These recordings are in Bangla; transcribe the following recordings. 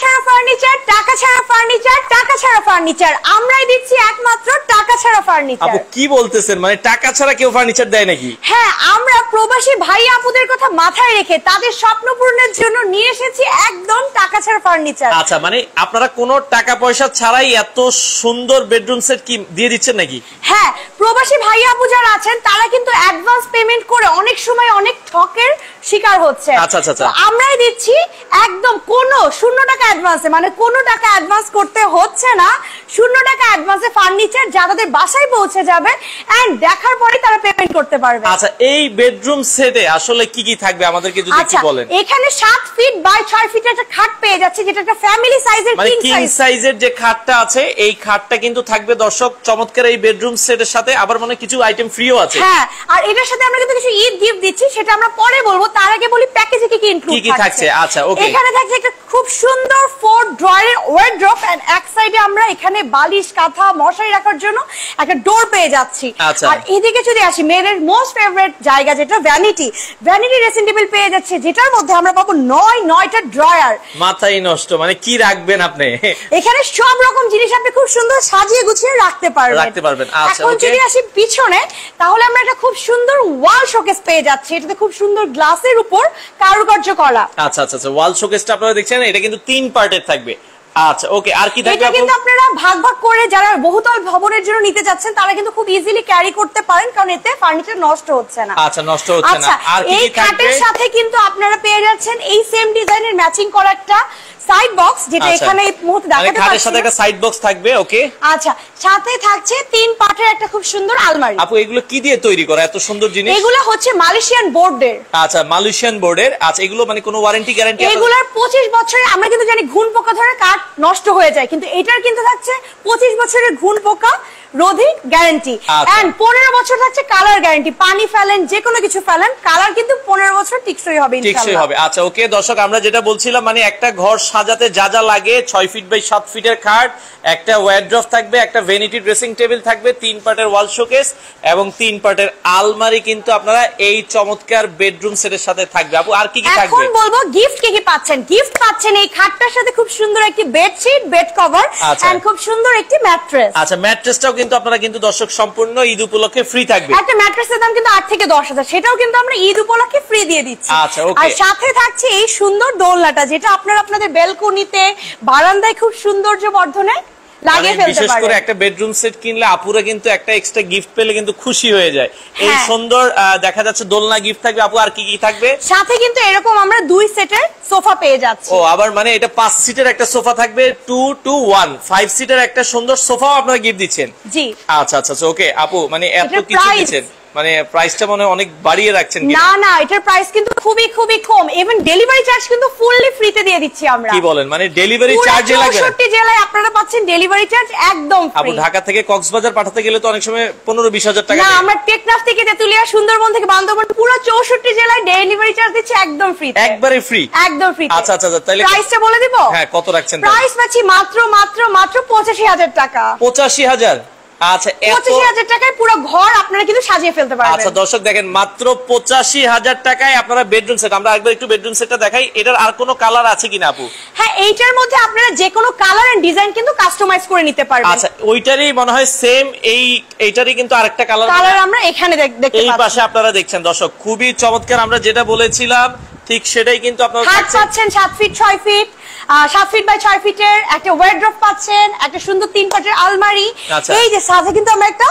ছাড়া ফার্নিচার টাকা ছাড়া ফার্নিচার টাকা ছাড়া ফার্নিচার আমরাই দিচ্ছি একমাত্র টাকা ছাড়া ফার্নিচার আপু কি বলতেছেন মানে টাকা ছাড়া কেউ ফার্নিচার দেয় নাকি হ্যাঁ আমরা প্রবাসী ভাই আপুদের কথা মাথায় রেখে তাদের স্বপ্ন পূরণের জন্য নিয়ে এসেছি একদম টাকা ছাড়া ফার্নিচার আচ্ছা মানে আপনারা কোনো টাকা পয়সা ছাড়াই এত সুন্দর বেডরুম সেট কি দিয়ে দিচ্ছেন নাকি হ্যাঁ প্রবাসী ভাই আপু যারা আছেন তারা কিন্তু অ্যাডভান্স পেমেন্ট করে অনেক সময় অনেক ঠকের শিকার হচ্ছে আচ্ছা, আচ্ছা, আচ্ছা। আমরাই দিচ্ছি একদম কোন শূন্য টাকা অ্যাডভান্সে মানে কোন টাকা অ্যাডভান্স করতে হচ্ছে না শূন্য টাকা অ্যাডভান্সে ফার্নিচার যা তাদের বাসায় পৌঁছে যাবে এন্ড দেখার পরে তারা পেমেন্ট করতে পারবে আচ্ছা এই বেডরুম সেটে আসলে কি কি থাকবে আমাদেরকে যদি একটু বলেন এখানে 7 ফিট বাই 6 ফিট একটা খাট পেয়ে যাচ্ছে যেটা একটা ফ্যামিলি সাইজের কিং সাইজ মানে কিং সাইজের যে খাটটা আছে এই খাটটা কিন্তু থাকবে দর্শক চমৎকার এই বেডরুম সেটের সাথে আবার মনে কিছু আইটেম ফ্রিও আছে হ্যাঁ আর এটার সাথে আমরা কিন্তু কিছু ঈদ গিফট দিচ্ছি সেটা আমরা পরে বলবো তার আগে বলি প্যাকেজে কি কি ইনক্লুড কি কি থাকছে আচ্ছা ওকে এখানে থাকছে একটা খুব সুন্দর ফোর ড্রয়ারের ওয়ার্ড্রপ এন্ড এক সাইডে আমরা এখানে বালিশ কাঁথা মশারি রাখার জন্য একটা ডোর পেয়ে যাচ্ছি আচ্ছা। আর এদিকে যদি আসি মেয়েদের মোস্ট ফেভারিট জায়গা যেটা ভ্যানিটি ভ্যানিটি ড্রেসিং টেবিল পেয়ে যাচ্ছে যেটার মধ্যে আমরা পাবো নয় নয়টা ড্রয়ার মাথাই নষ্ট মানে কি রাখবেন আপনি এখানে সব রকম জিনিস আপনি খুব সুন্দর সাজিয়ে গুছিয়ে রাখতে পারবেন রাখতে পারবেন আচ্ছা এখন যদি আসি পিছনে তাহলে আমরা একটা খুব সুন্দর ওয়াল শোকেস পেয়ে যাচ্ছি এটাতে খুব সুন্দর গ্লাস গ্লাসের উপর কারুকার্য করা আচ্ছা, আচ্ছা আচ্ছা ওয়াল শোকেসটা আপনারা দেখছেন এটা কিন্তু তিন পার্টের থাকবে আচ্ছা ওকে আর কি থাকবে কিন্তু আপনারা ভাগ ভাগ করে যারা বহুতল ভবনের জন্য নিতে যাচ্ছেন তারা কিন্তু খুব ইজিলি ক্যারি করতে পারেন কারণ এতে ফার্নিচার নষ্ট হচ্ছে না আচ্ছা নষ্ট হচ্ছে না আচ্ছা, আর কি সাথে কিন্তু আপনারা পেয়ে যাচ্ছেন এই সেম ডিজাইনের ম্যাচিং করা একটা সাইড বক্স যেটা আচ্ছা। এখানে এই মুহূর্তে মানে দেখাতে সাথে একটা সাইড বক্স থাকবে ওকে আচ্ছা সাথে থাকছে তিন পাটের একটা খুব সুন্দর আলমারি আপু এগুলো কি দিয়ে তৈরি করা এত সুন্দর জিনিস এগুলো হচ্ছে মালয়েশিয়ান বোর্ডের আচ্ছা মালয়েশিয়ান বোর্ডের আচ্ছা এগুলো মানে কোনো ওয়ারেন্টি গ্যারান্টি এগুলোর 25 বছরে আমরা কিন্তু জানি ঘুণ পোকা ধরে কাঠ নষ্ট হয়ে যায় কিন্তু এটার কিন্তু থাকছে পঁচিশ বছরের ঘুণ পোকা রোধি গ্যারান্টি এন্ড পনেরো বছর থাকছে কালার গ্যারান্টি পানি ফেলেন যে কোনো কিছু ফেলেন কালার কিন্তু পনেরো বছর টিকসই হবে টিকসই হবে আচ্ছা ওকে দর্শক আমরা যেটা বলছিলাম মানে একটা ঘর সাজাতে যা যা লাগে ছয় ফিট বাই সাত ফিটের খাট একটা ওয়ার্ড্রপ থাকবে একটা ভেনিটি ড্রেসিং টেবিল থাকবে তিন পার্টের ওয়াল শোকেস এবং তিন পার্টের আলমারি কিন্তু আপনারা এই চমৎকার বেডরুম সেটের সাথে থাকবে আপু আর কি কি থাকবে এখন বলবো গিফট কি কি পাচ্ছেন গিফট পাচ্ছেন এই খাটটার সাথে খুব সুন্দর একটি বেডশিট বেড কভার এন্ড খুব সুন্দর একটি ম্যাট্রেস আচ্ছা ম্যাট্রেসটাও কিন্তু আপনারা কিন্তু দর্শক সম্পূর্ণ ঈদ উপলক্ষে ফ্রি থাকবে একটা ম্যাট্রেসের দাম কিন্তু 8 থেকে 10000 সেটাও কিন্তু আমরা ঈদ উপলক্ষে ফ্রি দিয়ে দিচ্ছি আচ্ছা ওকে আর সাথে থাকছে এই সুন্দর দোলনাটা যেটা আপনারা আপনাদের ব্যালকনিতে বারান্দায় খুব সৌন্দর্য বর্ধনে মানে বিশেষ করে একটা বেডরুম সেট কিনলে আপুরা কিন্তু একটা এক্সট্রা গিফট পেলে কিন্তু খুশি হয়ে যায় এই হ্যাঁ। সুন্দর দেখা যাচ্ছে দোলনা গিফট থাকবে আপু আর কি কি থাকবে সাথে কিন্তু এরকম আমরা দুই সেটের সোফা পেয়ে যাচ্ছি ও আবার মানে এটা পাঁচ সিটের একটা সোফা থাকবে টু টু ওয়ান ফাইভ সিটের একটা সুন্দর সোফাও আপনারা গিফট দিচ্ছেন জি আচ্ছা আচ্ছা ওকে আচ্ছা, আপু মানে এত কিছু দিচ্ছেন মানে প্রাইসটা মনে অনেক বাড়িয়ে রাখছেন না না এটার প্রাইস কিন্তু খুবই খুবই কম इवन ডেলিভারি চার্জ কিন্তু ফুললি ফ্রি তে দিয়ে দিচ্ছি আমরা কি বলেন মানে ডেলিভারি চার্জে লাগে 60 জেলায় আপনারা পাচ্ছেন ডেলিভারি চার্জ একদম ফ্রি আপু ঢাকা থেকে কক্সবাজার পাঠাতে গেলে তো অনেক সময় 15 20000 টাকা না আমরা টেকনাফ থেকে তেতুলিয়া সুন্দরবন থেকে বান্দরবান পুরো 64 জেলায় ডেলিভারি চার্জ দিচ্ছি একদম ফ্রি একবারে ফ্রি একদম ফ্রি আচ্ছা, আচ্ছা আচ্ছা তাহলে প্রাইসটা বলে দিব হ্যাঁ কত রাখছেন প্রাইস পাচ্ছি মাত্র মাত্র মাত্র 85000 টাকা 85000 আচ্ছা টাকায় পুরো ঘর আপনারা কিন্তু সাজিয়ে ফেলতে আচ্ছা, মাত্র পঁচাশি হাজার টাকায় বেডরুম সেট আমরা একটু বেডরুম দেখাই এটার আর কোনো কালার আছে হ্যাঁ এইটার মধ্যে আপনারা কালার এন্ড ডিজাইন কিন্তু কাস্টমাইজ করে নিতে আচ্ছা ওইটারই মনে হয় সেম এই এইটারই কিন্তু আরেকটা কালার মানে আমরা এখানে আপনারা দেখছেন দর্শক খুবই চমৎকার আমরা যেটা বলেছিলাম ঠিক সেটাই কিন্তু আপনারা পাচ্ছেন ফিট ছয় ফিট বাই একটা পাচ্ছেন একটা সুন্দর তিন পাটের আলমারি আচ্ছা। এই যে সাথে কিন্তু আমরা একটা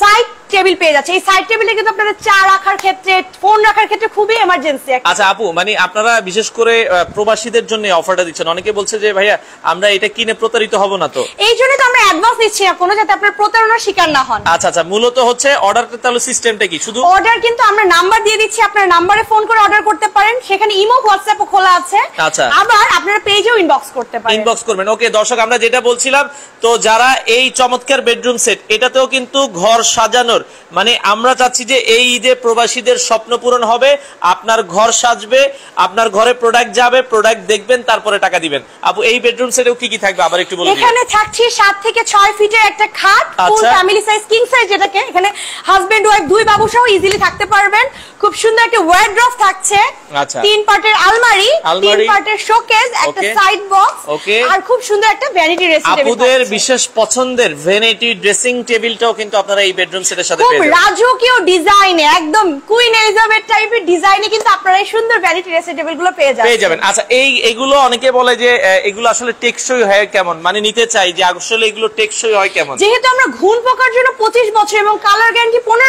সাইড টেবিল পেয়ে যাচ্ছে এই সাইড টেবিলে কিন্তু আপনারা চা রাখার ক্ষেত্রে ফোন রাখার ক্ষেত্রে খুবই এমার্জেন্সি আচ্ছা আপু মানে আপনারা বিশেষ করে প্রবাসীদের জন্য অফারটা দিচ্ছেন অনেকে বলছে যে ভাইয়া আমরা এটা কিনে প্রতারিত হব না তো এই জন্য তো আমরা অ্যাডভান্স নিচ্ছি না কোনো যাতে আপনার প্রতারণার শিকার না হন আচ্ছা আচ্ছা মূলত হচ্ছে অর্ডারটা তাহলে সিস্টেমটা কি শুধু অর্ডার কিন্তু আমরা নাম্বার দিয়ে দিচ্ছি আপনার নাম্বারে ফোন করে অর্ডার করতে পারেন সেখানে ইমো হোয়াটসঅ্যাপ খোলা আছে আচ্ছা আবার আপনারা পেজেও ইনবক্স করতে পারেন ইনবক্স করবেন ওকে দর্শক আমরা যেটা বলছিলাম তো যারা এই চমৎকার বেডরুম সেট এটাতেও কিন্তু ঘর সাজানো সাজানোর মানে আমরা চাচ্ছি যে এই ঈদে প্রবাসীদের স্বপ্ন পূরণ হবে আপনার ঘর সাজবে আপনার ঘরে প্রোডাক্ট যাবে প্রোডাক্ট দেখবেন তারপরে টাকা দিবেন আপু এই বেডরুম সেটেও কি কি থাকবে আবার একটু বলুন এখানে থাকছে 7 থেকে 6 ফিটের একটা খাট full family size king size যেটাকে এখানে হাজবেন্ড ওয়াইফ দুই বাবু সহ ইজিলি থাকতে পারবেন খুব সুন্দর একটা ওয়ার্ড্রপ থাকছে আচ্ছা তিন পার্টের আলমারি তিন পার্টের শোকেস একটা সাইড বক্স ওকে আর খুব সুন্দর একটা ভ্যানিটি ড্রেসিং টেবিল আপুদের বিশেষ পছন্দের ভ্যানিটি ড্রেসিং টেবিলটাও কিন্তু আপনারা এই বেডরুম সেটে রাজকীয় ডিজাইনে একদম টাইপের ডিজাইনে কিন্তু আপনারা সুন্দর গুলো পেয়ে যাবেন আচ্ছা এই এগুলো অনেকে বলে যে এগুলো আসলে টেকসই হয় কেমন মানে নিতে চাই যে এগুলো টেকসই হয় কেমন যেহেতু আমরা পোকার জন্য বছর এবং কালার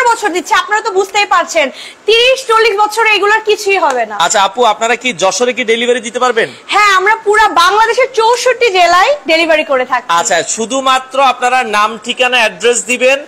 বছর আপনারা তো বুঝতেই পারছেন তিরিশ চল্লিশ বছরে এগুলোর কিছুই হবে না আচ্ছা আপু আপনারা কি যশোরে কি ডেলিভারি দিতে পারবেন হ্যাঁ আমরা পুরো বাংলাদেশের চৌষট্টি জেলায় ডেলিভারি করে থাকি আচ্ছা শুধুমাত্র আপনারা নাম ঠিকানা অ্যাড্রেস দিবেন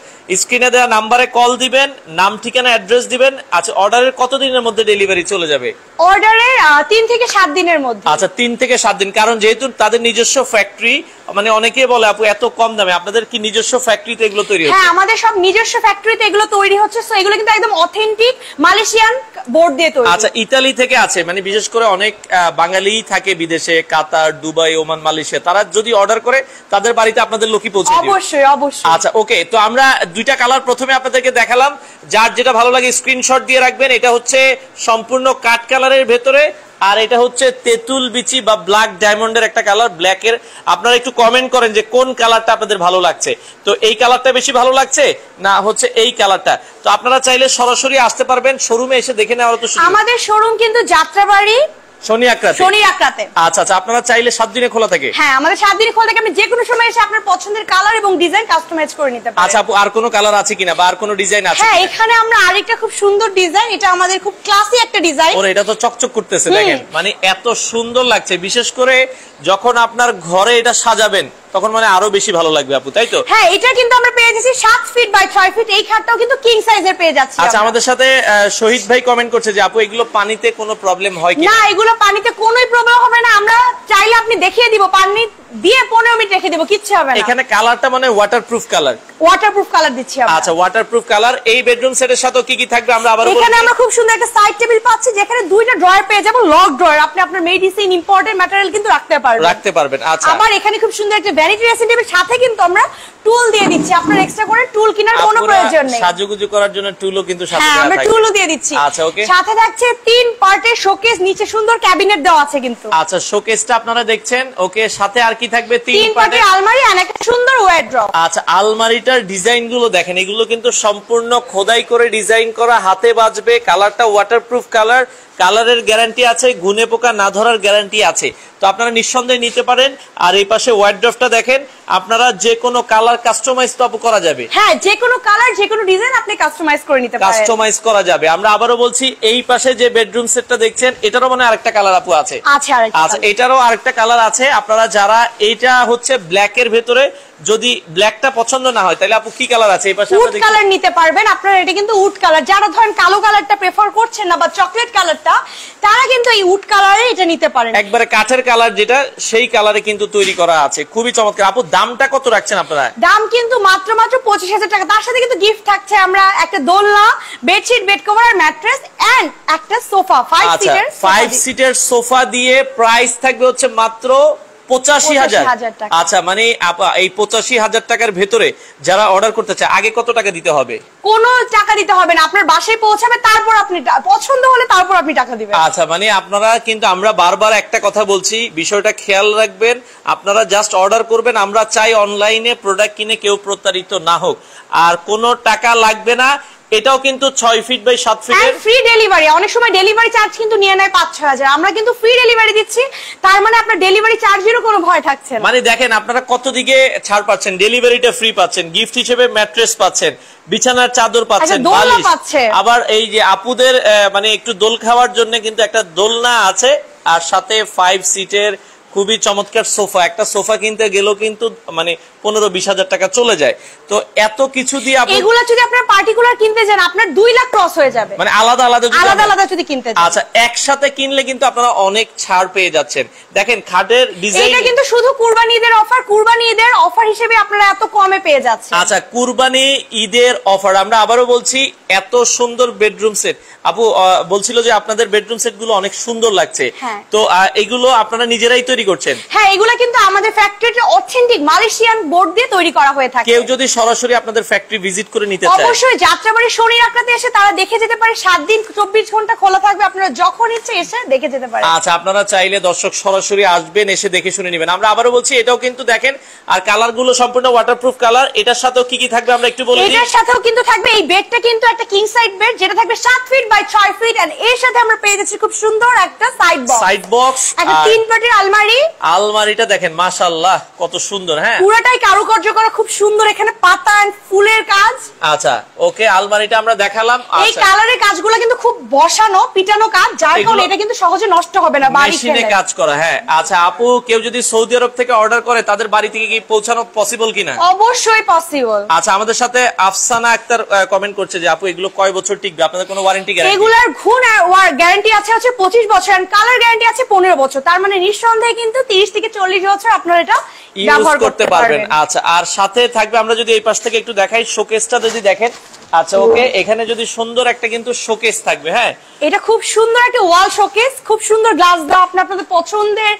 স্ক্রিনে দেওয়া নাম্বারে কল দিবেন নাম ঠিকানা অ্যাড্রেস দিবেন আচ্ছা অর্ডারের কতদিনের মধ্যে ডেলিভারি চলে যাবে অর্ডারের তিন থেকে সাত দিনের মধ্যে আচ্ছা তিন থেকে সাত দিন কারণ যেহেতু তাদের নিজস্ব ফ্যাক্টরি মানে অনেকে বলে আপু এত কম দামে আপনাদের কি নিজস্ব ফ্যাক্টরিতে এগুলো তৈরি হচ্ছে হ্যাঁ আমাদের সব নিজস্ব ফ্যাক্টরিতে এগুলো তৈরি হচ্ছে সো এগুলো কিন্তু একদম অথেন্টিক মালয়েশিয়ান বোর্ড দিয়ে তৈরি আচ্ছা ইতালি থেকে আছে মানে বিশেষ করে অনেক বাঙালি থাকে বিদেশে কাতার দুবাই ওমান মালয়েশিয়া তারা যদি অর্ডার করে তাদের বাড়িতে আপনাদের লোকই পৌঁছে অবশ্যই অবশ্যই আচ্ছা ওকে তো আমরা দুইটা কালার প্রথমে আপনাদেরকে দেখালাম যার যেটা ভালো লাগে স্ক্রিনশট দিয়ে রাখবেন এটা হচ্ছে সম্পূর্ণ কাট কালারের ভেতরে আর এটা হচ্ছে তেঁতুল বিচি বা ব্ল্যাক ডায়মন্ডের একটা কালার ব্ল্যাকের আপনারা একটু কমেন্ট করেন যে কোন কালারটা আপনাদের ভালো লাগছে তো এই কালারটা বেশি ভালো লাগছে না হচ্ছে এই কালারটা তো আপনারা চাইলে সরাসরি আসতে পারবেন শোরুমে এসে দেখে নেওয়ার তো আমাদের শোরুম কিন্তু যাত্রাবাড়ি আচ্ছা আচ্ছা আপনারা চাইলে খোলা থাকে যে কোনো সময় এসে আপনার পছন্দের কালার এবং ডিজাইন কাস্টমাইজ করে নিতে আচ্ছা, আপু আর কোনো কালার আছে কিনা বা আর কোনো ডিজাইন আছে হ্যাঁ, এখানে আমরা আরেকটা খুব সুন্দর ডিজাইন এটা আমাদের খুব ক্লাসি একটা ডিজাইন এটা তো চকচক করতেছে মানে এত সুন্দর লাগছে বিশেষ করে যখন আপনার ঘরে এটা সাজাবেন তখন মানে আরো বেশি ভালো লাগবে আপু তাই তো হ্যাঁ এটা কিন্তু আমরা পেয়ে যাচ্ছি 7 ফিট বাই 6 ফিট এই খাটটাও কিন্তু কিং সাইজের পেয়ে যাচ্ছি আচ্ছা আমাদের সাথে শহীদ ভাই কমেন্ট করছে যে আপু এগুলো পানিতে কোনো প্রবলেম হয় কি না এগুলো পানিতে কোনোই প্রবলেম হবে না আমরা চাইলে আপনি দেখিয়ে দিব পানিতে দিয়ে 15 মিনিট রেখে দেব কিচ্ছু হবে না এখানে কালারটা মানে ওয়াটারপ্রুফ কালার ওয়াটারপ্রুফ কালার দিচ্ছি আমরা আচ্ছা ওয়াটারপ্রুফ কালার এই বেডরুম সেটের সাথে কি কি থাকবে আমরা আবার এখানে আমরা খুব সুন্দর একটা সাইড টেবিল পাচ্ছি যেখানে দুইটা ড্রয়ার পেয়ে যাব লক ড্রয়ার আপনি আপনার মেডিসিন ইম্পর্টেন্ট ম্যাটেরিয়াল কিন্তু রাখতে পারবেন রাখতে পারবেন আচ্ছা আবার এখানে খুব সুন্দর একটা ভ্যানিটি ড্রেসিং টেবিল সাথে কিন্তু আমরা টুল দিয়ে দিচ্ছি আপনার এক্সট্রা করে টুল কেনার কোনো প্রয়োজন নেই সাজুগুজু করার জন্য টুলও কিন্তু সাথে হ্যাঁ, দেওয়া আমরা টুলও দিয়ে দিচ্ছি আচ্ছা ওকে সাথে থাকছে তিন পার্টের শোকেস নিচে সুন্দর ক্যাবিনেট দেওয়া আছে কিন্তু আচ্ছা শোকেসটা আপনারা দেখছেন ওকে সাথে আর কি থাকবে তিন পার্টের আলমারি আর একটা সুন্দর ওয়ার্ড্রপ আচ্ছা আলমারিটার ডিজাইন গুলো দেখেন এগুলো কিন্তু সম্পূর্ণ খোদাই করে ডিজাইন করা হাতে বাজবে কালারটা ওয়াটারপ্রুফ কালার কালারের গ্যারান্টি আছে গুনে পোকা না ধরার গ্যারান্টি আছে তো আপনারা নিঃসন্দেহে নিতে পারেন আর এই পাশে ওয়ার্ড্রপটা দেখেন আপনারা যে কোনো কালার কাস্টমাইজ তো করা যাবে হ্যাঁ যে কোনো কালার যে কোনো ডিজাইন আপনি কাস্টমাইজ করে নিতে পারেন কাস্টমাইজ করা যাবে আমরা আবারো বলছি এই পাশে যে বেডরুম সেটটা দেখছেন এটারও মানে আরেকটা কালার আপু আছে আচ্ছা আচ্ছা এটারও আরেকটা কালার আছে আপনারা যারা এটা হচ্ছে ব্ল্যাক এর ভেতরে যদি ব্ল্যাকটা পছন্দ না হয় তাহলে আপু কি কালার আছে এই পাশে উড কালার নিতে পারবেন আপনারা এটা কিন্তু উড কালার যারা ধরেন কালো কালারটা প্রেফার করছেন না বা চকলেট কালারটা তারা কিন্তু এই উড কালারে এটা নিতে পারেন একবারে কাঠের কালার যেটা সেই কালারে কিন্তু তৈরি করা আছে খুবই চমৎকার আপু দামটা কত রাখছেন আপনারা দাম কিন্তু মাত্র মাত্র 25000 টাকা তার সাথে কিন্তু গিফট থাকছে আমরা একটা দোলনা বেডশিট বেড কভার আর ম্যাট্রেস এন্ড একটা সোফা 5 সিটার 5 সিটার সোফা দিয়ে প্রাইস থাকবে হচ্ছে মাত্র পঁচাশি হাজার আচ্ছা মানে এই পঁচাশি হাজার টাকার ভেতরে যারা অর্ডার করতে চায় আগে কত টাকা দিতে হবে কোন টাকা দিতে হবে না আপনার বাসায় পৌঁছাবে তারপর আপনি পছন্দ হলে তারপর আপনি টাকা দিবেন আচ্ছা মানে আপনারা কিন্তু আমরা বারবার একটা কথা বলছি বিষয়টা খেয়াল রাখবেন আপনারা জাস্ট অর্ডার করবেন আমরা চাই অনলাইনে প্রোডাক্ট কিনে কেউ প্রতারিত না হোক আর কোনো টাকা লাগবে না এটাও কিন্তু 6 ফিট বাই 7 ফিট এর ফ্রি ডেলিভারি অনেক সময় ডেলিভারি চার্জ কিন্তু নিয়ে নেয় 5 6000 আমরা কিন্তু ফ্রি ডেলিভারি দিচ্ছি তার মানে আপনার ডেলিভারি চার্জেরও কোনো ভয় থাকছে না মানে দেখেন আপনারা কত দিকে ছাড় পাচ্ছেন ডেলিভারিটা ফ্রি পাচ্ছেন গিফট হিসেবে ম্যাট্রেস পাচ্ছেন বিছানার চাদর আচ্ছা, পাচ্ছেন বালিশ আবার এই যে আপুদের মানে একটু দোল খাওয়ার জন্য কিন্তু একটা দোলনা আছে আর সাথে 5 সিটের খুবই চমৎকার সোফা একটা সোফা কিনতে গেল কিন্তু মানে পনেরো বিশ হাজার টাকা চলে যায় তো এত কিছু দিয়ে যদি আপনার পার্টিকুলার কিনতে যান আপনার দুই লাখ ক্রস হয়ে যাবে মানে আলাদা আলাদা আলাদা আলাদা যদি কিনতে আচ্ছা একসাথে কিনলে কিন্তু আপনারা অনেক ছাড় পেয়ে যাচ্ছেন দেখেন খাটের ডিজাইন কিন্তু শুধু কুরবানি ঈদের অফার কুরবানি ঈদের অফার হিসেবে আপনারা এত কমে পেয়ে যাচ্ছেন আচ্ছা কুরবানি ঈদের অফার আমরা আবারও বলছি এত সুন্দর বেডরুম সেট আপু বলছিল যে আপনাদের বেডরুম সেট গুলো অনেক সুন্দর লাগছে হ্যাঁ। তো এগুলো আপনারা নিজেরাই তৈরি তৈরি করছেন হ্যাঁ এগুলো কিন্তু আমাদের ফ্যাক্টরিতে অথেন্টিক মালয়েশিয়ান বোর্ড দিয়ে তৈরি করা হয়ে থাকে কেউ যদি সরাসরি আপনাদের ফ্যাক্টরি ভিজিট করে নিতে চায় অবশ্যই যাত্রাবাড়ি শনি আকরাতে এসে তারা দেখে যেতে পারে 7 দিন 24 ঘন্টা খোলা থাকবে আপনারা যখন ইচ্ছে এসে দেখে যেতে পারেন আচ্ছা আপনারা চাইলে দর্শক সরাসরি আসবেন এসে দেখে শুনে নেবেন আমরা আবারো বলছি এটাও কিন্তু দেখেন আর কালার গুলো সম্পূর্ণ ওয়াটারপ্রুফ কালার এটার সাথেও কি কি থাকবে আমরা একটু বলি এটার সাথেও কিন্তু থাকবে এই বেডটা কিন্তু একটা কিং সাইড বেড যেটা থাকবে 7 ফিট বাই 6 ফিট এন্ড এর সাথে আমরা পেয়ে যাচ্ছি খুব সুন্দর একটা সাইড বক্স সাইড বক্স একটা তিন পাটির আলমারি আলমারি আলমারিটা দেখেন মাশাআল্লাহ কত সুন্দর হ্যাঁ পুরোটাই কারুকার্য করা খুব সুন্দর এখানে পাতা এন্ড ফুলের কাজ আচ্ছা ওকে আলমারিটা আমরা দেখালাম এই কালারের আচ্ছা। কাজগুলো কিন্তু খুব বসানো পিটানো কাজ যার কারণে এটা কিন্তু সহজে নষ্ট হবে না বাড়িতে মেশিনে কাজ করা হ্যাঁ আচ্ছা আপু কেউ যদি সৌদি আরব থেকে অর্ডার করে তাদের বাড়ি থেকে কি পৌঁছানো পসিবল কিনা অবশ্যই পসিবল আচ্ছা আমাদের সাথে আফসানা আক্তার কমেন্ট করছে যে আপু এগুলো কয় বছর টিকবে আপনাদের কোনো ওয়ারেন্টি গ্যারান্টি এগুলোর ঘুণ আর ওয়ার গ্যারান্টি আছে আছে 25 বছর এন্ড কালার গ্যারান্টি আছে 15 বছর তার মানে নিঃসন্দেহে কিন্তু তিরিশ থেকে চল্লিশ বছর আপনারা এটা ব্যবহার করতে পারবেন আচ্ছা আর সাথে থাকবে আমরা যদি এই পাশ থেকে একটু দেখাই শোকেসটা যদি দেখেন আচ্ছা ওকে এখানে যদি সুন্দর একটা কিন্তু শোকেস থাকবে হ্যাঁ এটা খুব সুন্দর একটা ওয়াল শোকেস খুব সুন্দর গ্লাস দাও আপনি আপনাদের পছন্দের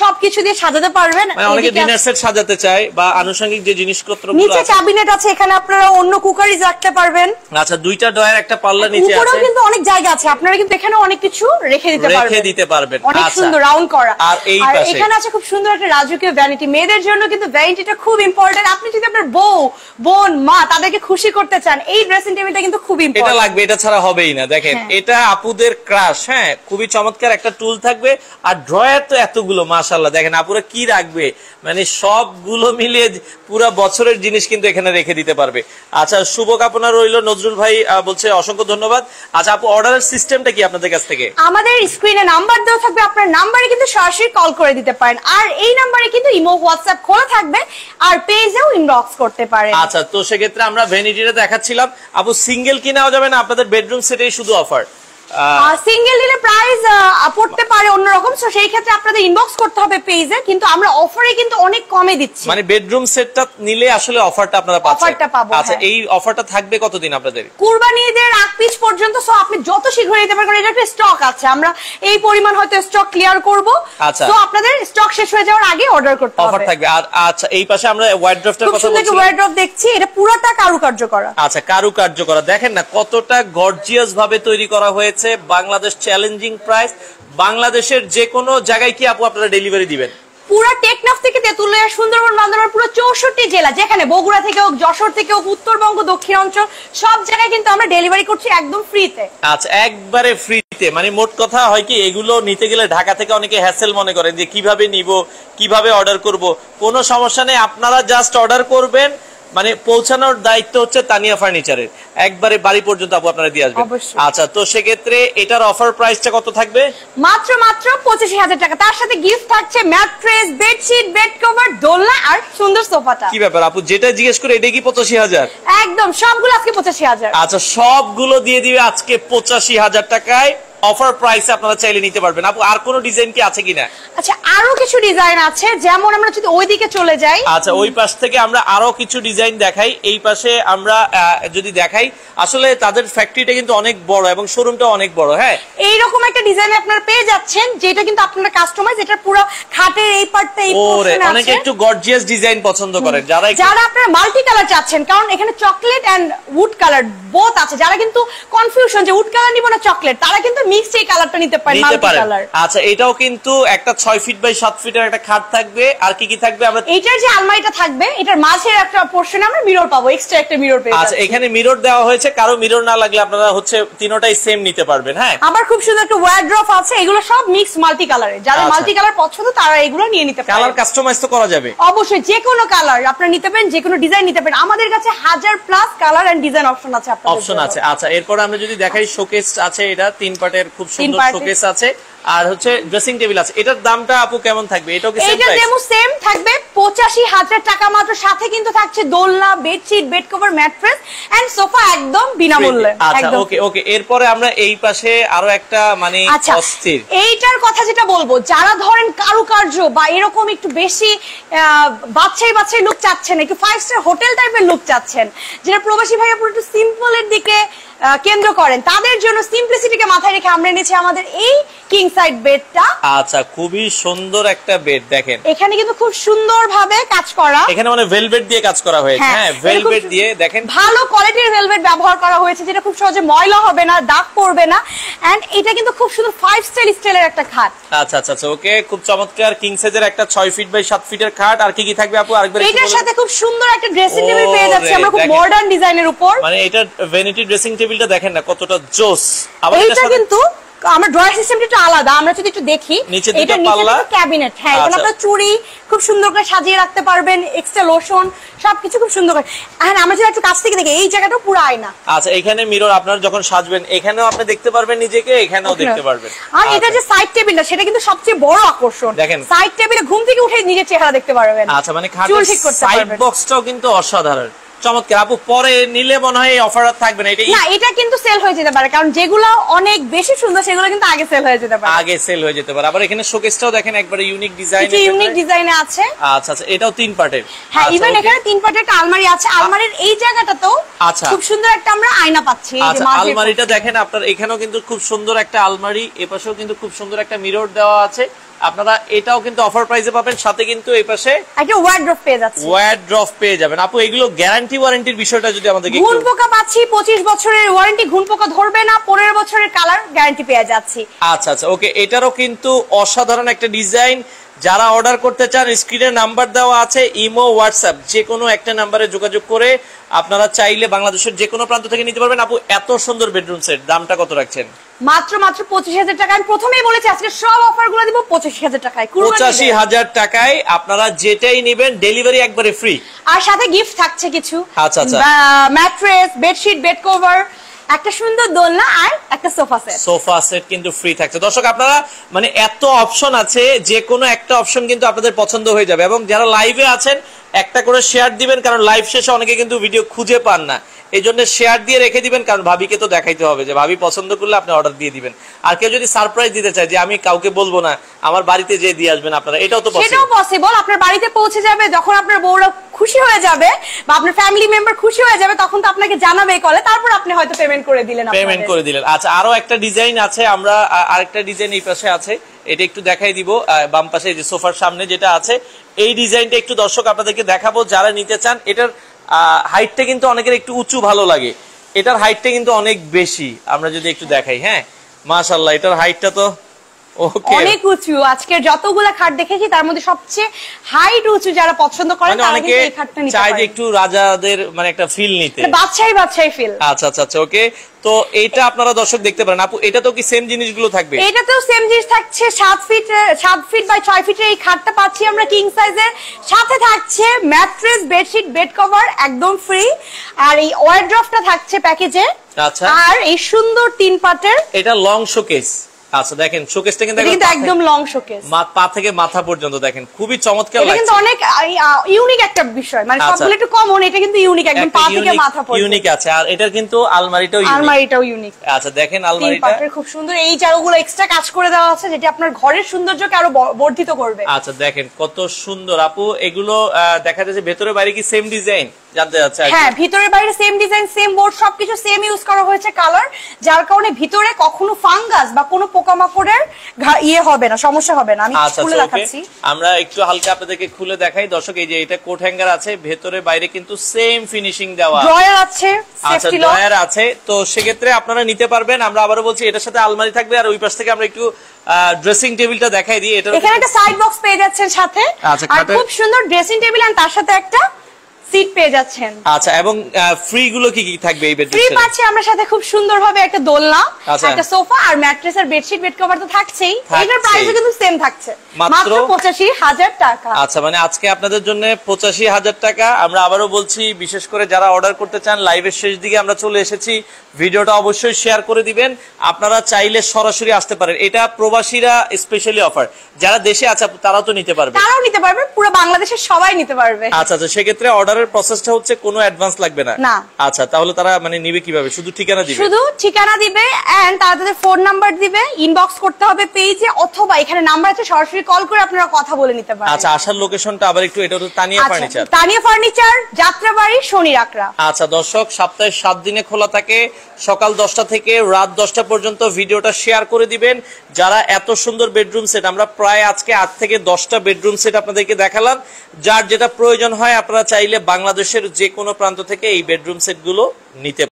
সবকিছু দিয়ে সাজাতে পারবেন মানে অনেকে ডিনার সেট সাজাতে চায় বা আনুষঙ্গিক যে জিনিসপত্র নিচে ক্যাবিনেট আছে এখানে আপনারা অন্য কুকারি রাখতে পারবেন আচ্ছা দুইটা ডয়ার একটা পাল্লা নিচে আছে উপরেও কিন্তু অনেক জায়গা আছে আপনারা কিন্তু এখানে অনেক কিছু রেখে দিতে পারবেন রেখে দিতে পারবেন অনেক আচ্ছা। সুন্দর রাউন্ড করা আর এই পাশে এখানে আছে খুব সুন্দর একটা রাজকীয় ভ্যানিটি মেয়েদের জন্য কিন্তু ভ্যানিটিটা খুব ইম্পর্টেন্ট আপনি যদি আপনার বউ বোন মা তাদেরকে খুশি করতে চান এই ড্রেসিং টেবিলটা কিন্তু খুব ইম্পর্টেন্ট এটা লাগবে এটা ছাড়া হবেই না দেখেন হ্যাঁ। এটা আপুদের ক্রাশ হ্যাঁ খুবই চমৎকার একটা টুল থাকবে আর ড্রয়ার তো এতগুলো মাসাল্লাহ দেখেন আপুরা কি রাখবে মানে সবগুলো মিলিয়ে পুরা বছরের জিনিস কিন্তু এখানে রেখে দিতে পারবে আচ্ছা শুভকামনা রইল নজরুল ভাই বলছে অসংখ্য ধন্যবাদ আচ্ছা আপু অর্ডারের সিস্টেমটা কি আপনাদের কাছ থেকে আমাদের স্ক্রিনে নাম্বার দেওয়া থাকবে আপনার নাম্বারে কিন্তু সরাসরি কল করে দিতে পারেন আর এই নাম্বারে কিন্তু ইমো হোয়াটসঅ্যাপ খোলা থাকবে আর পেজেও ইনবক্স করতে পারেন আচ্ছা তো সেক্ষেত্রে আমরা ভ্যানিটিটা দেখাচ্ছিলাম আপু সিঙ্গেল কি নেওয়া যাবে না আপনাদের বেডরুম সেটেই শুধু অফার সিঙ্গেল প্রাইস পড়তে পারে অন্যরকম সেই ক্ষেত্রে আপনাদের ইনবক্স করতে হবে পেজে কিন্তু আমরা অফারে কিন্তু অনেক কমে দিচ্ছি মানে বেডরুম সেটটা নিলে আসলে অফারটা আপনারা পাচ্ছেন অফারটা পাবো আচ্ছা হ্যাঁ। এই অফারটা থাকবে কতদিন আপনাদের কুরবানি ঈদের আগ পর্যন্ত সো আপনি যত শীঘ্র নিতে পারবেন এটা একটা স্টক আছে আমরা এই পরিমাণ হয়তো স্টক ক্লিয়ার করব সো আপনাদের স্টক শেষ হয়ে যাওয়ার আগে অর্ডার করতে হবে অফার থাকবে আর আচ্ছা এই পাশে আমরা ওয়ার্ড্রপটার কথা বলছি দেখছি এটা পুরোটা কারুকার্য করা আচ্ছা কারুকার্য করা দেখেন না কতটা গর্জিয়াস ভাবে তৈরি করা হয়েছে রয়েছে বাংলাদেশ চ্যালেঞ্জিং প্রাইস বাংলাদেশের যে কোনো জায়গায় কি আপু আপনারা ডেলিভারি দিবেন পুরো টেকনাফ থেকে তেতুলিয়া সুন্দরবন বান্দরবান পুরো চৌষট্টি জেলা যেখানে বগুড়া থেকে হোক যশোর থেকে হোক উত্তরবঙ্গ দক্ষিণ অঞ্চল সব জায়গায় কিন্তু আমরা ডেলিভারি করছি একদম ফ্রিতে আচ্ছা একবারে ফ্রিতে মানে মোট কথা হয় কি এগুলো নিতে গেলে ঢাকা থেকে অনেকে হ্যাসেল মনে করেন যে কিভাবে নিব কিভাবে অর্ডার করব কোনো সমস্যা নেই আপনারা জাস্ট অর্ডার করবেন মানে পৌঁছানোর দায়িত্ব হচ্ছে তানিয়া ফার্নিচারের একবারে বাড়ি পর্যন্ত আপু আপনারা দিয়ে আসবেন আচ্ছা তো সেক্ষেত্রে এটার অফার প্রাইসটা কত থাকবে মাত্র মাত্র পঁচিশি হাজার টাকা তার সাথে গিফট থাকছে ম্যাট্রেস বেডশিট বেড কভার দোলনা আর সুন্দর সোফাটা কি ব্যাপার আপু যেটা জিজ্ঞেস করে এটা কি পঁচাশি হাজার একদম সবগুলো আজকে পঁচাশি হাজার আচ্ছা সবগুলো দিয়ে দিবে আজকে পঁচাশি হাজার টাকায় অফার প্রাইসে আপনারা চাইলে নিতে পারবেন আপু আর কোন ডিজাইন কি আছে কিনা আচ্ছা আরো কিছু ডিজাইন আছে যেমন আমরা যদি ওইদিকে চলে যাই আচ্ছা ওই পাশ থেকে আমরা আরো কিছু ডিজাইন দেখাই এই পাশে আমরা যদি দেখাই আসলে তাদের ফ্যাক্টরিটা কিন্তু অনেক বড় এবং শোরুমটা অনেক বড় হ্যাঁ এই রকম একটা ডিজাইন আপনারা পেয়ে যাচ্ছেন যেটা কিন্তু আপনারা কাস্টমাইজ এটা পুরো খাটের এই পার্টটা এই পোরশন আছে অনেকে একটু গর্জিয়াস ডিজাইন পছন্দ করেন যারা যারা আপনারা মাল্টি কালার চাচ্ছেন কারণ এখানে chocolate and wood colour both আছে যারা কিন্তু কনফিউশন যে উড কালার নিব না চকলেট তারা কিন্তু মিক্সড এই কালারটা নিতে পারেন নিতে পারেন আচ্ছা এটাও কিন্তু একটা 6 ফিট বাই 7 ফিটের একটা খাট থাকবে আর কি কি থাকবে আমরা এটার যে আলমারিটা থাকবে এটার মাঝের একটা পোরশনে আমরা মিরর পাবো এক্সট্রা একটা মিরর পেয়ে আচ্ছা এখানে মিরর দেওয়া হয়েছে কারো মিরর না লাগলে আপনারা হচ্ছে তিনটাই সেম নিতে পারবেন হ্যাঁ খুব সুন্দর একটা আছে এগুলো সব মিক্স মাল্টি কালারে যাদের মাল্টি আচ্ছা। কালার পছন্দ তারা এগুলো নিয়ে নিতে পারে কালার কাস্টমাইজ তো করা যাবে অবশ্যই যে কোনো কালার আপনারা নিতে পারেন যে কোনো ডিজাইন নিতে পারেন আমাদের কাছে হাজার plus colour and design option আছে আপনাদের অপশন আছে আচ্ছা এরপর আমরা যদি দেখাই শোকেস আছে এটা তিন পার্ট খুব সুন্দর শোকেস আছে আর হচ্ছে ড্রেসিং টেবিল আছে এটার দামটা আপু কেমন থাকবে এটাও কি সেম সেম থাকবে টাকা মাত্র সাথে কিন্তু থাকছে দোলনা bedsheet bed cover mattress and sofa একদম বিনামূল্যে আচ্ছা ওকে ওকে এরপরে আমরা এই পাশে আরো একটা মানে আচ্ছা, অস্থির এইটার কথা যেটা বলবো যারা ধরেন কারুকার্য বা এরকম একটু বেশি বাচ্চাই বাচ্চাই লুক চাচ্ছেন একটু ফাইভ স্টার হোটেল টাইপের লুক চাচ্ছেন যেটা প্রবাসী ভাইয়া পুরো একটু সিম্পলের দিকে কেন্দ্র করেন তাদের জন্য সিম্পলিসিটিকে মাথায় রেখে আমরা এনেছি আমাদের এই কিংস সাইড বেডটা আচ্ছা খুবই সুন্দর একটা বেড দেখেন এখানে কিন্তু খুব সুন্দর ভাবে কাজ করা এখানে মানে ভেলভেট দিয়ে কাজ করা হয়েছে হ্যাঁ ভেলভেট হ্যাঁ, দিয়ে দেখেন ভালো কোয়ালিটির ভেলভেট ব্যবহার করা হয়েছে যেটা খুব সহজে ময়লা হবে না দাগ পড়বে না এন্ড এটা কিন্তু খুব সুন্দর ফাইভ স্টাইল স্টাইলের একটা খাট আচ্ছা আচ্ছা আচ্ছা ওকে খুব চমৎকার কিং সাইজের একটা 6 ফিট বাই 7 ফিটের খাট আর কি কি থাকবে আপু আরেকবার এটার সাথে খুব সুন্দর একটা ড্রেসিং টেবিল পেয়ে যাচ্ছে আমরা খুব মডার্ন ডিজাইনের উপর মানে এটা ভ্যানিটি ড্রেসিং টেবিলটা দেখেন না কতটা জোস আবার এটা কিন্তু আমরা ড্রয়ার সিস্টেমটা একটু আলাদা আমরা যদি একটু দেখি এটা নিচে ক্যাবিনেট হ্যাঁ এখানে আচ্ছা। আপনার চুড়ি খুব সুন্দর করে সাজিয়ে রাখতে পারবেন এক্সট্রা লোশন সবকিছু খুব সুন্দর করে আর হ্যাঁ, আমরা যদি একটু কাছ থেকে দেখি এই জায়গাটা পুরো আয়না আচ্ছা এখানে মিরর আপনার যখন সাজবেন এখানেও আপনি দেখতে পারবেন নিজেকে এখানেও দেখতে পারবেন আর এটা আচ্ছা। যে সাইড টেবিলটা সেটা কিন্তু সবচেয়ে বড় আকর্ষণ দেখেন সাইড টেবিলে ঘুম থেকে উঠে নিজের চেহারা দেখতে পারবেন আচ্ছা মানে খাটের সাইড বক্সটাও কিন্তু অসাধারণ চমৎকার আপু পরে নিলে মনে হয় অফার থাকবে না এটা এটা কিন্তু সেল হয়ে যেতে পারে কারণ যেগুলো অনেক বেশি সুন্দর সেগুলো কিন্তু আগে সেল হয়ে যেতে পারে আগে সেল হয়ে যেতে পারে আবার এখানে শোকেসটাও দেখেন একবারে ইউনিক ডিজাইন এটা ইউনিক ডিজাইনে আছে আচ্ছা আচ্ছা এটাও তিন পার্টের হ্যাঁ ইভেন আচ্ছা, এখানে তিন পার্টের একটা আলমারি আছে আলমারির এই জায়গাটা তো আচ্ছা খুব সুন্দর একটা আমরা আয়না পাচ্ছি আচ্ছা আলমারিটা দেখেন আপনার এখানেও কিন্তু খুব সুন্দর একটা আলমারি এপাশেও কিন্তু খুব সুন্দর একটা মিরর দেওয়া আছে আপনারা এটাও কিন্তু অফার প্রাইসে পাবেন সাথে কিন্তু এই পাশে একটা ওয়ার্ড্রপ পেয়ে যাচ্ছে ওয়ার্ড্রপ পেয়ে যাবেন আপু এগুলো গ্যারান্টি ওয়ারেন্টির বিষয়টা যদি আমাদেরকে ঘুণ পোকা পাচ্ছি 25 বছরের ওয়ারেন্টি ঘুণ পোকা ধরবে না 15 বছরের কালার গ্যারান্টি পেয়ে যাচ্ছি আচ্ছা আচ্ছা ওকে এটারও কিন্তু অসাধারণ একটা ডিজাইন যারা অর্ডার করতে চান স্ক্রিনে নাম্বার দেওয়া আছে ইমো হোয়াটসঅ্যাপ যে কোনো একটা নাম্বারে যোগাযোগ করে আপনারা চাইলে বাংলাদেশের যে কোনো প্রান্ত থেকে নিতে পারবেন আপু এত সুন্দর বেডরুম সেট দামটা কত রাখছেন মাত্র মাত্র পঁচিশ হাজার টাকা আমি প্রথমেই বলেছি আজকে সব অফার গুলো দিব পঁচিশ হাজার টাকায় পঁচাশি হাজার টাকায় আপনারা যেটাই নেবেন ডেলিভারি একবারে ফ্রি আর সাথে গিফট থাকছে কিছু আচ্ছা আচ্ছা ম্যাট্রেস বেডশিট বেড কভার একটা সুন্দর দোলনা আর একটা সোফা সেট সোফা সেট কিন্তু ফ্রি থাকছে দর্শক আপনারা মানে এত অপশন আছে যে কোনো একটা অপশন কিন্তু আপনাদের পছন্দ হয়ে যাবে এবং যারা লাইভে আছেন একটা করে শেয়ার দিবেন কারণ লাইভ শেষে অনেকে কিন্তু ভিডিও খুঁজে পান না এই জন্য শেয়ার দিয়ে রেখে দিবেন কারণ ভাবিকে তো দেখাইতে হবে যে ভাবি পছন্দ করলে আপনি অর্ডার দিয়ে দিবেন আর কেউ যদি সারপ্রাইজ দিতে চায় যে আমি কাউকে বলবো না আমার বাড়িতে যে দিয়ে আসবেন আপনারা এটাও তো সেটাও পসিবল আপনার বাড়িতে পৌঁছে যাবে যখন আপনার বউরা খুশি হয়ে যাবে বা আপনার ফ্যামিলি মেম্বার খুশি হয়ে যাবে তখন তো আপনাকে জানাবে কলে তারপর আপনি হয়তো পেমেন্ট করে দিলেন পেমেন্ট করে দিলেন আচ্ছা আরো একটা ডিজাইন আছে আমরা আরেকটা ডিজাইন এই পাশে আছে এটা একটু দেখাই দিব বাম পাশে যে সোফার সামনে যেটা আছে এই ডিজাইনটা একটু দর্শক আপনাদেরকে দেখাবো যারা নিতে চান এটার হাইটটা কিন্তু অনেকের একটু উঁচু ভালো লাগে এটার হাইটটা কিন্তু অনেক বেশি আমরা যদি একটু দেখাই হ্যাঁ মাশাল্লাহ এটার হাইটটা তো অনেক উঁচু আজকে যতগুলো খাট দেখেছি তার মধ্যে সবচেয়ে হাইট উঁচু যারা পছন্দ করেন মানে তারা কিন্তু এই খাটটা নিতে যে একটু রাজাদের মানে একটা ফিল নিতে বাচ্চাই বাচ্চাই ফিল আচ্ছা আচ্ছা ওকে আচ্ছা, তো এটা আপনারা দর্শক দেখতে পারেন আপু এটা তো কি সেম জিনিসগুলো থাকবে এটা তো সেম জিনিস থাকছে 7 ফিট 7 ফিট বাই 6 ফিটের এই খাটটা পাচ্ছি আমরা কিং সাইজের সাথে থাকছে ম্যাট্রেস বেডশিট বেড কভার একদম ফ্রি আর এই ওয়ার্ড্রপটা থাকছে প্যাকেজে আচ্ছা আর এই সুন্দর তিন পাটের এটা লং শোকেস আচ্ছা দেখেন শোকেসটা কিন্তু কিন্তু একদম লং শোকেস পা থেকে মাথা পর্যন্ত দেখেন খুবই চমৎকার লাগছে কিন্তু অনেক ইউনিক একটা বিষয় মানে আচ্ছা। সবগুলো একটু কমন এটা কিন্তু ইউনিক একদম পা থেকে মাথা পর্যন্ত ইউনিক আছে আর এটার কিন্তু আলমারিটাও ইউনিক আলমারিটাও ইউনিক আচ্ছা দেখেন আলমারিটা পাটের খুব সুন্দর এই চারগুলো এক্সট্রা কাজ করে দেওয়া আছে যেটা আপনার ঘরের সৌন্দর্যকে আরো বর্ধিত করবে আচ্ছা দেখেন কত সুন্দর আপু এগুলো দেখা যাচ্ছে ভেতরে বাইরে কি সেম ডিজাইন জানতে যাচ্ছে হ্যাঁ ভিতরে বাইরে সেম ডিজাইন সেম বোর্ড সবকিছু সেম ইউজ করা হয়েছে কালার যার কারণে ভিতরে কখনো ফাঙ্গাস বা কোনো পোকামাকড়ের ইয়ে হবে না সমস্যা হবে না আমি আচ্ছা, খুলে আচ্ছা, দেখাচ্ছি আমরা একটু হালকা আপনাদেরকে খুলে দেখাই দর্শক এই যে এটা কোট হ্যাঙ্গার আছে ভেতরে বাইরে কিন্তু সেম ফিনিশিং দেওয়া ড্রয়ার আছে ড্রয়ার আচ্ছা, আছে তো সেক্ষেত্রে আপনারা নিতে পারবেন আমরা আবারও বলছি এটার সাথে আলমারি থাকবে আর ওই পাশ থেকে আমরা একটু ড্রেসিং টেবিলটা দেখাই দিই এটা এখানে একটা সাইড বক্স পেয়ে যাচ্ছেন সাথে আর খুব সুন্দর ড্রেসিং টেবিল আর তার সাথে একটা সিট পেয়ে যাচ্ছেন আচ্ছা এবং ফ্রি গুলো কি কি থাকবে এই বেডরুমে ফ্রি পাচ্ছি আমরা সাথে খুব সুন্দরভাবে একটা দোলনা আচ্ছা। একটা সোফা আর ম্যাট্রেস আর বেডশিট বেড কভার তো থাকছেই এটার প্রাইসও কিন্তু সেম থাকছে মাত্র 85000 টাকা আচ্ছা মানে আজকে আপনাদের জন্য 85000 টাকা আমরা আবারো বলছি বিশেষ করে যারা অর্ডার করতে চান লাইভের শেষ দিকে আমরা চলে এসেছি ভিডিওটা অবশ্যই শেয়ার করে দিবেন আপনারা চাইলে সরাসরি আসতে পারেন এটা প্রবাসীরা স্পেশালি অফার যারা দেশে আছে তারাও তো নিতে পারবে তারাও নিতে পারবে পুরো বাংলাদেশের সবাই নিতে পারবে আচ্ছা আচ্ছা সেক্ষেত্রে অর্ডার অর্ডারের প্রসেসটা হচ্ছে কোনো অ্যাডভান্স লাগবে না আচ্ছা তাহলে তারা মানে নিবে কিভাবে শুধু ঠিকানা দিবে শুধু ঠিকানা দিবে এন্ড তাদের ফোন নাম্বার দিবে ইনবক্স করতে হবে পেজে অথবা এখানে নাম্বার আছে সরাসরি কল করে আপনারা কথা বলে নিতে পারেন আচ্ছা আসার লোকেশনটা আবার একটু এটা হচ্ছে তানিয়া ফার্নিচার আচ্ছা, তানিয়া ফার্নিচার যাত্রাবাড়ি শনি রাকরা আচ্ছা দর্শক সপ্তাহে 7 দিনে খোলা থাকে সকাল 10টা থেকে রাত 10টা পর্যন্ত ভিডিওটা শেয়ার করে দিবেন যারা এত সুন্দর বেডরুম সেট আমরা প্রায় আজকে 8 থেকে 10টা বেডরুম সেট আপনাদেরকে দেখালাম যার যেটা প্রয়োজন হয় আপনারা চাইলে বাংলাদেশের যে কোনো প্রান্ত থেকে এই বেডরুম সেটগুলো নিতে